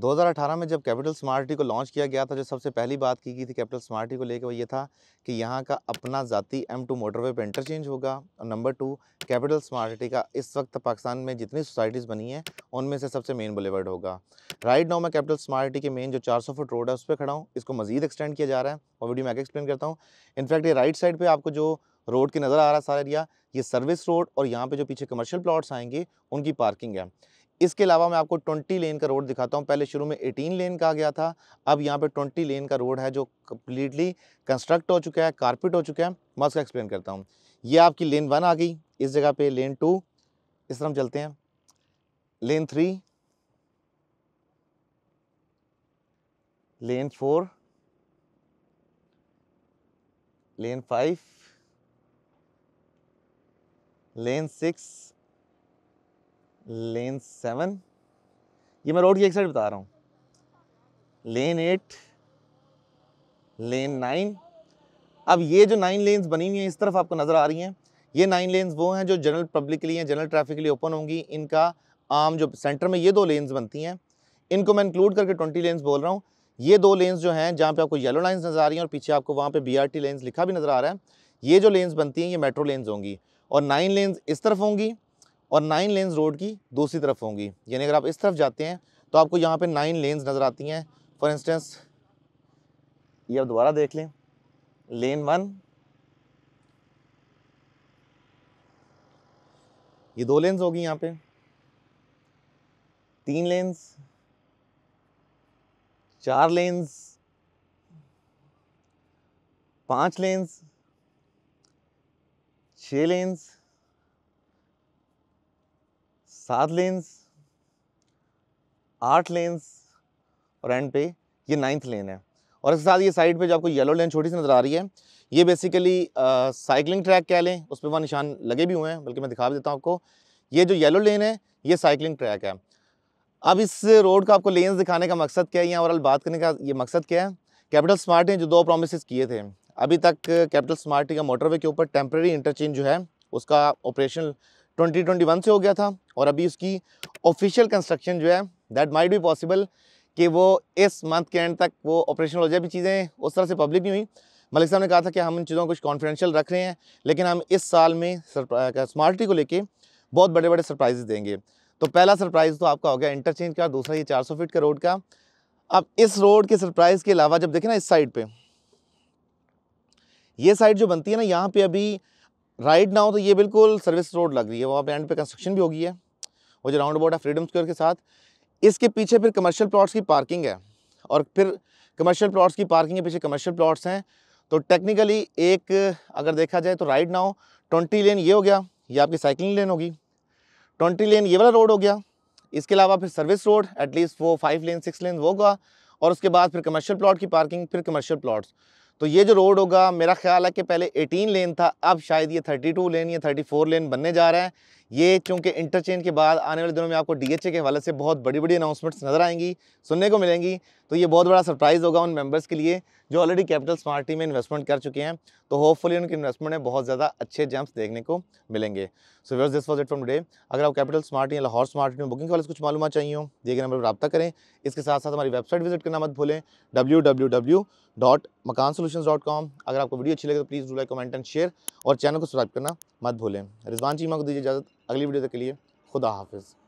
2018 में जब capital smart city को लॉन्च किया गया था जो सबसे पहली बात की गई थी कैपिटल स्मार्ट सिटी को लेकर वो ये था कि यहाँ का अपना ज़ाती एम टू मोटरवे पर इंटरचेंज होगा और number two capital smart city का इस वक्त पाकिस्तान में जितनी सोसाइटीज़ बनी हैं उनमें से सबसे मेन बुलेवर्ड होगा राइट नाउ मैं कैपिटल स्मार्ट सिटी के मेन जो चार सौ फुट रोड है उस पर खड़ा हूँ इसको मजीद एक्सटेंड किया जा रहा है और वीडियो मैं आगे एक्सप्लेन करता हूँ इनफैक्ट ये राइट साइड पर आपको जो रोड की नज़र आ रहा है सारा एरिया ये सर्विस रोड और यहाँ पर जो पीछे कमर्शियल प्लाट्स आएंगे उनकी पार्किंग है इसके अलावा मैं आपको 20 लेन का रोड दिखाता हूँ पहले शुरू में 18 लेन का आ गया था अब यहाँ पे 20 लेन का रोड है जो कम्प्लीटली कंस्ट्रक्ट हो चुका है कारपेट हो चुका है मैं उसका एक्सप्लेन करता हूँ ये आपकी लेन वन आ गई इस जगह पे लेन टू इस तरह हम चलते हैं lane three lane four lane five lane six lane seven ये मैं रोड की एक साइड बता रहा हूँ लेन एट लेन नाइन अब ये जो नाइन लेन्स बनी हुई हैं इस तरफ आपको नज़र आ रही हैं ये नाइन लेन्स वो हैं जो जनरल पब्लिक के लिए जनरल ट्रैफिक के लिए ओपन होंगी इनका आम जो सेंटर में ये दो लेन्स बनती हैं इनको मैं इंक्लूड करके ट्वेंटी लेन्स बोल रहा हूँ ये दो लेन्स जो हैं जहाँ पे आपको येलो लाइन्स नज़र आ रही हैं और पीछे आपको वहाँ पे बी लेन्स लिखा भी नज़र आ रहा है ये जो लेन्स बनती हैं ये मेट्रो लेन्स होंगी और नाइन लेन्स इस तरफ होंगी और नाइन लेन्स रोड की दूसरी तरफ होंगी यानी अगर आप इस तरफ जाते हैं तो आपको यहाँ पर नाइन लेन्स नज़र आती हैं फॉर इंस्टेंस ये आप दोबारा देख लें लेन वन ये दो लेंस होगी यहाँ पे तीन लेंस चार लेंस पांच लेंस छ लेंस सात लेन्स आठ लेन्स और एंड पे ये नाइन्थ लेन है और इसके साथ ये साइड पे जो आपको येलो लेन छोटी सी नज़र आ रही है ये बेसिकली साइकिलिंग ट्रैक कह लें उस पर वहाँ निशान लगे भी हुए हैं बल्कि मैं दिखा भी देता हूँ आपको ये जो येलो लेन है ये साइकिलिंग ट्रैक है अब इस रोड का आपको लेन्स दिखाने का मकसद क्या है या ओवरऑल बात करने का ये मकसद क्या है कैपिटल स्मार्ट ने जो दो प्रोमिस किए थे अभी तक कैपिटल स्मार्ट का मोटरवे के ऊपर टेम्प्रेरी इंटरचेंज जो है उसका ऑपरेशनल 2021 से हो गया था और अभी उसकी ऑफिशियल कंस्ट्रक्शन जो है दैट माइट भी पॉसिबल कि वो इस मंथ के एंड तक वो ऑपरेशनल हो जाए भी चीज़ें उस तरह से पब्लिक नहीं हुई मलिक साहब ने कहा था कि हम इन चीज़ों को कुछ कॉन्फिडेंशियल रख रहे हैं लेकिन हम इस साल में स्मार्टी को लेके बहुत बड़े बड़े सरप्राइजेज देंगे तो पहला सरप्राइज़ तो आपका हो गया इंटरचेंज का दूसरा ये 400 फीट का रोड का अब इस रोड के सरप्राइज़ के अलावा जब देखें ना इस साइड पे ये साइड जो बनती है ना यहाँ पे अभी राइट नाउ तो ये बिल्कुल सर्विस रोड लग रही है वहाँ पे एंड पे कंस्ट्रक्शन भी होगी है वो जो राउंड अबाउट है फ्रीडम स्क्वायर के साथ इसके पीछे फिर कमर्शियल प्लॉट्स की पार्किंग है और फिर कमर्शियल प्लॉट्स की पार्किंग के पीछे कमर्शियल प्लॉट्स हैं तो टेक्निकली एक अगर देखा जाए तो राइट नाउ ट्वेंटी लेन ये हो गया ये आपकी साइकिलिंग लेन होगी ट्वेंटी लेन ये वाला रोड हो गया इसके अलावा फिर सर्विस रोड एटलीस्ट वो फाइव लेन सिक्स लेन वो होगा और उसके बाद फिर कमर्शियल प्लॉट की पार्किंग फिर कमर्शियल प्लॉट्स तो ये जो रोड होगा मेरा ख्याल है कि पहले 18 लेन था अब शायद ये 32 लेन या 34 लेन बनने जा रहा है ये चूँकि इंटरचेंज के बाद आने वाले दिनों में आपको डीएचए के हवाले से बहुत बड़ी बड़ी अनाउंसमेंट्स नज़र आएंगी सुनने को मिलेंगी तो ये बहुत बड़ा सरप्राइज़ होगा उन मेंबर्स के लिए जो ऑलरेडी कैपिटल स्मार्टी में इन्वेस्टमेंट कर चुके हैं तो होपफुली उनके इन्वेस्टमेंट में बहुत ज़्यादा अच्छे जम्प्स देखने को मिलेंगे so where's this was it from today अगर आप कैपिटल स्मार्ट या लाहौर स्मार्ट में बुकिंग के वाले कुछ मालूम चाहिए हो दिए गए नंबर पर रब्ता करें इसके साथ साथ हमारी वेबसाइट विजिट करना मत भूलें W W W dot Makaan dot अगर आपको वीडियो अच्छी लगे तो please do like comment and share और चैनल को सब्सक्राइब करना मत भूलें रिजवान चीमा को दीजिए इजाज़त अगली वीडियो तक के लिए खुदा हाफिज़